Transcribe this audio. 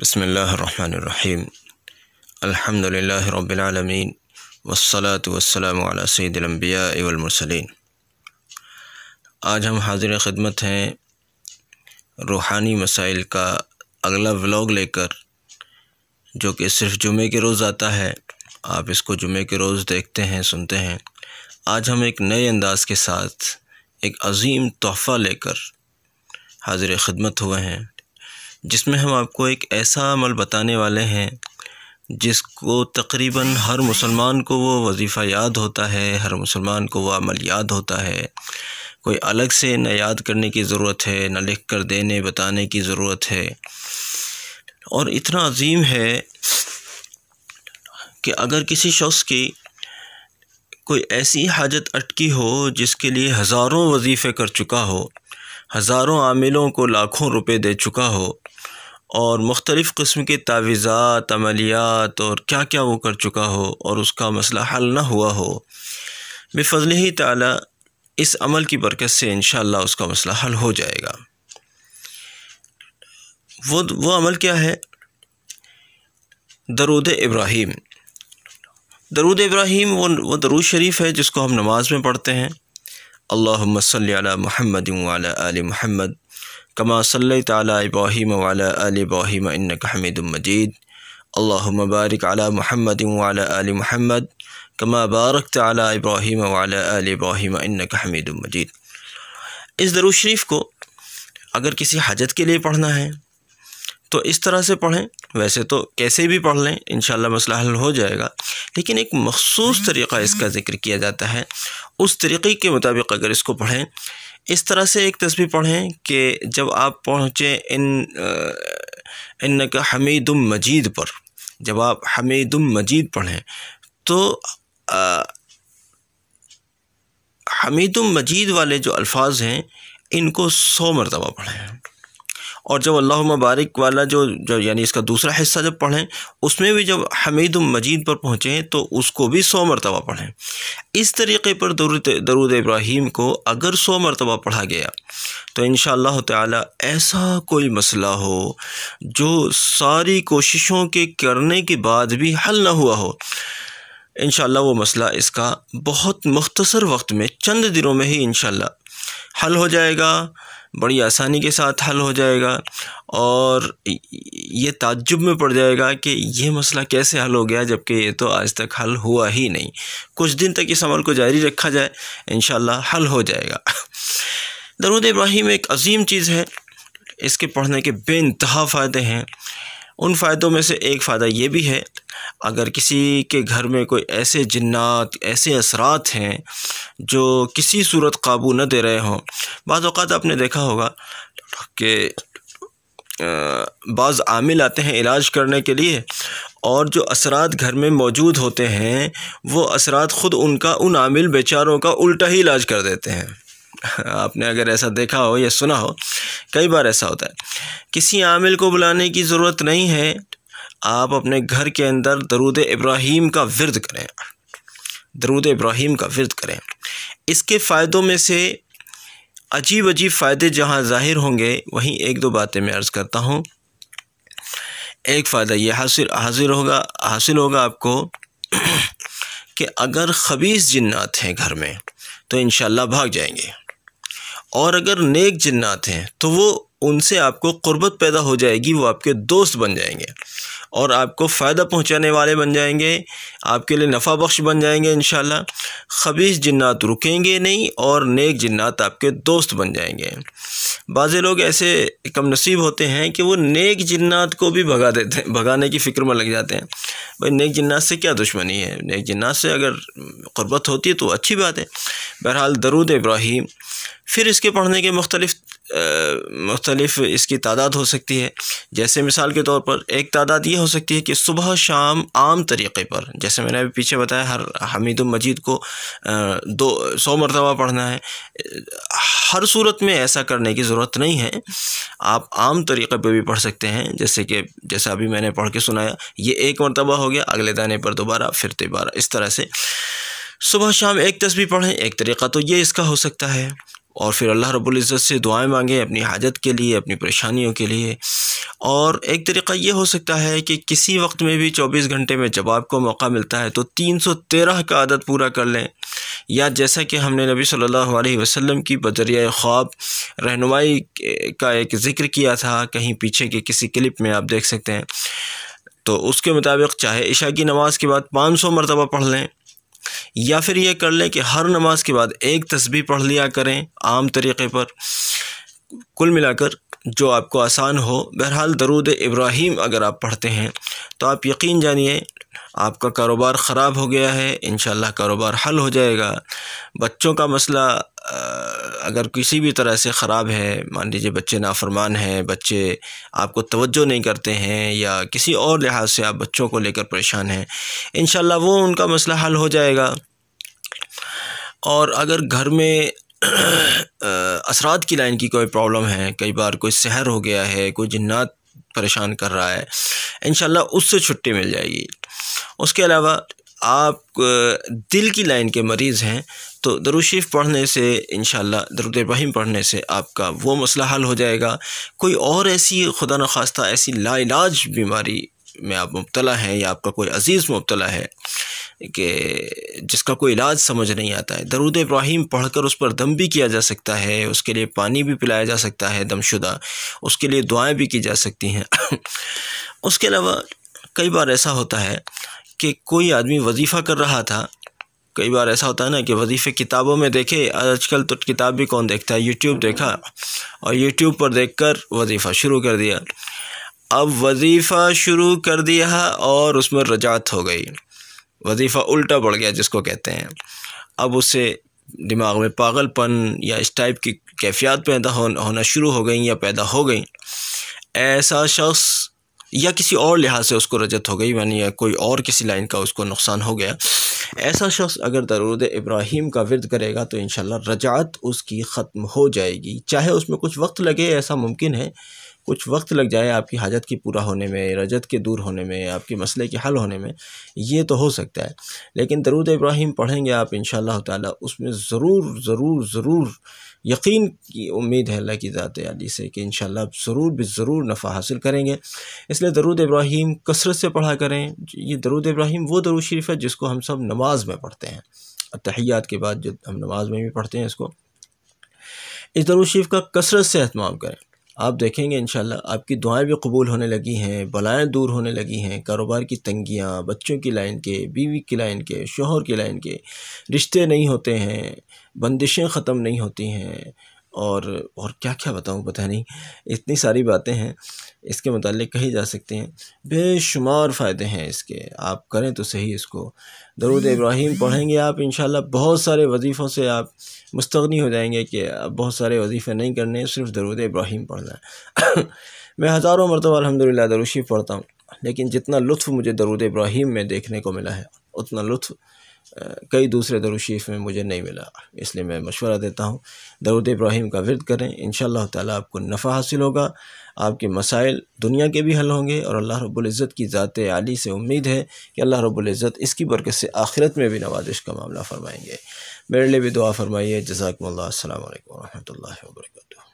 العالمين والصلاة والسلام वसलात سيد الأنبياء والمرسلين आज हम हाजिर खिदमत हैं रूहानी मसाइल का अगला व्लॉग लेकर जो कि सिर्फ जुमे के रोज़ आता है आप इसको जुमे के रोज़ देखते हैं सुनते हैं आज हम एक नए अंदाज़ के साथ एक अजीम तोहफ़ा लेकर हाजिर ख़दमत हुए हैं जिसमें हम आपको एक ऐसा अमल बताने वाले हैं जिसको तकरीबन हर मुसलमान को वो वजीफ़ा याद होता है हर मुसलमान को वो अमल याद होता है कोई अलग से न याद करने की ज़रूरत है न लिख कर देने बताने की ज़रूरत है और इतना अजीम है कि अगर किसी शख्स की कोई ऐसी हाजत अटकी हो जिसके लिए हज़ारों वजीफ़े कर चुका हो हज़ारों आमिलों को लाखों रुपए दे चुका हो और मुख्तलिफ़ कस्म के तावीज़ात अमलियात और क्या क्या वो कर चुका हो और उसका मसला हल ना हुआ हो बेफजल ही ताला इस अमल की बरकत से इन उसका मसला हल हो जाएगा वो वो अमल क्या है दरूद इब्राहिम दरूद इब्राहिम वो वो दरूद शरीफ है जिसको हम नमाज में पढ़ते हैं अल्लाह सल महमद आल महमद कमा सल तबाहीम वालबाहीम इनक हमिद मजीद अल्लाम अला महमद वाल महमद कमा बारक तला इब्राहिम वालबाहीम इस दरुशरीफ़ शरीफ को अगर किसी हजत के लिए पढ़ना है तो इस तरह से पढ़ें वैसे तो कैसे भी पढ़ लें इन मसला हल हो जाएगा लेकिन एक मखसूस तरीक़ा इसका ज़िक्र किया जाता है उस तरीक़े के मुताबिक अगर इसको पढ़ें इस तरह से एक तस्वीर पढ़ें कि जब आप पहुँचें इन इन का हमीदम मजीद पर जब आप हमीदम मजीद पढ़ें तो हमीदम मजीद वाले जो अल्फाज हैं इनको सौ मरतबा पढ़ें और जब अल्लाह मुबारक वाला जो जो यानी इसका दूसरा हिस्सा जब पढ़ें उसमें भी जब हमीद मजीद पर पहुँचें तो उसको भी सौ मरतबा पढ़ें इस तरीके पर दरुद दरुद इब्राहिम को अगर सौ मरतबा पढ़ा गया तो इन ताला ऐसा कोई मसला हो जो सारी कोशिशों के करने के बाद भी हल ना हुआ हो इन वो मसला इसका बहुत मख्तसर वक्त में चंद दिनों में ही इन हल हो जाएगा बड़ी आसानी के साथ हल हो जाएगा और ये ताज्जुब में पड़ जाएगा कि ये मसला कैसे हल हो गया जबकि ये तो आज तक हल हुआ ही नहीं कुछ दिन तक इस अमल को जारी रखा जाए इन हल हो जाएगा दरुद इब्राहिम एक अजीम चीज़ है इसके पढ़ने के बेानतहा फ़ायदे हैं उन फ़ायदों में से एक फ़ायदा ये भी है अगर किसी के घर में कोई ऐसे जन्ात ऐसे असरात हैं जो किसी सूरत काबू न दे रहे हों बात आपने देखा होगा कि बाज़ आमिल आते हैं इलाज करने के लिए और जो असरात घर में मौजूद होते हैं वो असरात ख़ुद उनका उन आमिल बेचारों का उल्टा ही इलाज कर देते हैं आपने अगर ऐसा देखा हो या सुना हो कई बार ऐसा होता है किसी आमिल को बुलाने की ज़रूरत नहीं है आप अपने घर के अंदर दरूद इब्राहिम का विरद करें दरूद इब्राहिम का विरद करें इसके फ़ायदों में से अजीब अजीब फ़ायदे जहाँ ज़ाहिर होंगे वहीं एक दो बातें मैं अर्ज़ करता हूँ एक फ़ायदा ये हासिल हासिल होगा हासिल होगा आपको कि अगर ख़बीस जिन्नात हैं घर में तो इन भाग जाएंगे और अगर नेक जन्नात हैं तो वो उनसे आपको क़ुरबत पैदा हो जाएगी वो आपके दोस्त बन जाएंगे और आपको फ़ायदा पहुंचाने वाले बन जाएंगे आपके लिए नफ़ा बख्श बन जाएंगे इन शबीस जन्ात रुकेंगे नहीं और नेक जन्ात आपके दोस्त बन जाएंगे बाज़ लोग ऐसे कम नसीब होते हैं कि वो नेक जन्नात को भी भगा देते हैं भगाने की फ़िक्र में लग जाते हैं भाई नेक जन्नात से क्या दुश्मनी है नेक जन्नात से अगर गुरबत होती है तो अच्छी बात है बहरहाल दरुद इब्राहिम फिर इसके पढ़ने के मुख्तलिफ मुख्तलिफ इसकी तादाद हो सकती है जैसे मिसाल के तौर पर एक तादाद ये हो सकती है कि सुबह शाम आम तरीक़े पर जैसे मैंने अभी पीछे बताया हर हमीद मजीद को दो सौ मरतबा पढ़ना है हर सूरत में ऐसा करने की ज़रूरत नहीं है आप आम तरीक़े पर भी पढ़ सकते हैं जैसे कि जैसा अभी मैंने पढ़ के सुनाया ये एक मरतबा हो गया अगले दाने पर दोबारा फिर दोबारा इस तरह से सुबह शाम एक तस्वीर पढ़ें एक तरीक़ा तो ये इसका हो सकता है और फिर अल्लाह रब्बुल इज़्ज़त से दुआएं मांगें अपनी हाजत के लिए अपनी परेशानियों के लिए और एक तरीका ये हो सकता है कि किसी वक्त में भी 24 घंटे में जब आपको मौका मिलता है तो 313 का आदत पूरा कर लें या जैसा कि हमने नबी सल्लल्लाहु अलैहि वसल्लम की बजरिया ख्वाब रहनुमाई का एक ज़िक्र किया था कहीं पीछे के किसी क्लिप में आप देख सकते हैं तो उसके मुताबिक चाहे इशा की नमाज़ के बाद सौ मरतबा पढ़ लें या फिर ये कर लें कि हर नमाज के बाद एक तस्वीर पढ़ लिया करें आम तरीक़े पर कुल मिलाकर जो आपको आसान हो बहरहाल दरूद इब्राहिम अगर आप पढ़ते हैं तो आप यकीन जानिए आपका कारोबार ख़राब हो गया है इन कारोबार हल हो जाएगा बच्चों का मसला अगर किसी भी तरह से ख़राब है मान लीजिए बच्चे नाफरमान हैं बच्चे आपको तवज्जो नहीं करते हैं या किसी और लिहाज से आप बच्चों को लेकर परेशान हैं इन वो उनका मसला हल हो जाएगा और अगर घर में असरात की लाइन की कोई प्रॉब्लम है कई बार कोई शहर हो गया है कोई जन्नात परेशान कर रहा है इन उससे छुट्टी मिल जाएगी उसके अलावा आप दिल की लाइन के मरीज़ हैं तो दरुशीफ़ पढ़ने से इन शरुद इब्राहिम पढ़ने से आपका वो मसला हल हो जाएगा कोई और ऐसी खुदा न खास्ता ऐसी लाइलाज बीमारी में आप मुबतला हैं या आपका कोई अज़ीज़ मुबतला है कि जिसका कोई इलाज समझ नहीं आता है दरुद इब्राहिम पढ़कर उस पर दम भी किया जा सकता है उसके लिए पानी भी पिलाया जा सकता है दमशुदा उसके लिए दुआएं भी की जा सकती हैं उसके अलावा कई बार ऐसा होता है कि कोई आदमी वजीफ़ा कर रहा था कई बार ऐसा होता है ना कि वजीफ़े किताबों में देखे आजकल तो किताब भी कौन देखता है यूट्यूब देखा और यूट्यूब पर देख कर वजीफ़ा शुरू कर दिया अब वजीफ़ा शुरू कर दिया और उसमें रजात हो गई वजीफ़ा उल्टा बढ़ गया जिसको कहते हैं अब उससे दिमाग में पागलपन या इस टाइप की कैफियत पैदा हो, होना शुरू हो गई या पैदा हो गई ऐसा शख्स या किसी और लिहाज से उसको रजत हो गई यानी या कोई और किसी लाइन का उसको नुकसान हो गया ऐसा शख्स अगर दरूद इब्राहिम का विरद करेगा तो इन रजात उसकी ख़त्म हो जाएगी चाहे उसमें कुछ वक्त लगे ऐसा मुमकिन है कुछ वक्त लग जाए आपकी हाजत की पूरा होने में रजत के दूर होने में आपके मसले के हल होने में ये तो हो सकता है लेकिन दरूद इब्राहिम पढ़ेंगे आप इन शाह उसमें ज़रूर ज़रूर ज़रूर यकीन की उम्मीद है अल्लाह की ज़ात अली से कि इन ज़रूर भी ज़रूर नफ़ा हासिल करेंगे इसलिए दरुद इब्राहिम कसरत से पढ़ा करें ये दरुद इब्राहिम वो दरुद शरीफ है जिसको हम सब नमाज में पढ़ते हैं तहियात के बाद जो हम नमाज में भी पढ़ते हैं इसको इस दरुद शरीफ का कसरत से अहतमाम करें आप देखेंगे इन आपकी दुआएं भी कबूल होने लगी हैं बलाएँ दूर होने लगी हैं कारोबार की तंगियाँ बच्चों की लाइन के बीवी की लाइन के शोहर की लाइन के रिश्ते नहीं होते हैं बंदिशें ख़त्म नहीं होती हैं और और क्या क्या बताऊँ पता नहीं इतनी सारी बातें हैं इसके मतलब कही जा सकते हैं बेशुमार फ़ायदे हैं इसके आप करें तो सही इसको दरुद इब्राहिम पढ़ेंगे आप इन बहुत सारे वजीफ़ों से आप मुस्तनी हो जाएंगे कि अब बहुत सारे वजीफ़े नहीं करने सिर्फ दरुद इब्राहिम पढ़ना है मैं हज़ारों मरतबा अलहमदिल्ला दरुशी पढ़ता हूँ लेकिन जितना लुफ़ मुझे दरुद इब्राहिम में देखने को मिला है उतना लुफ़ कई दूसरे दरुशीफ में मुझे नहीं मिला इसलिए मैं मशवरा देता हूँ दरुद इब्राहिम का विरद करें इन ताला आपको नफ़ा हासिल होगा आपके मसाइल दुनिया के भी हल होंगे और अल्लाह रब्ज़त की ज़ात आली से उम्मीद है कि अल्लाह रब्ज़त इसकी बरकत से आखिरत में भी नवाजिश का मामला फरमाएंगे मेरे लिए भी दुआ फरमाइए जजाकम्ल असल वरहमल वर्का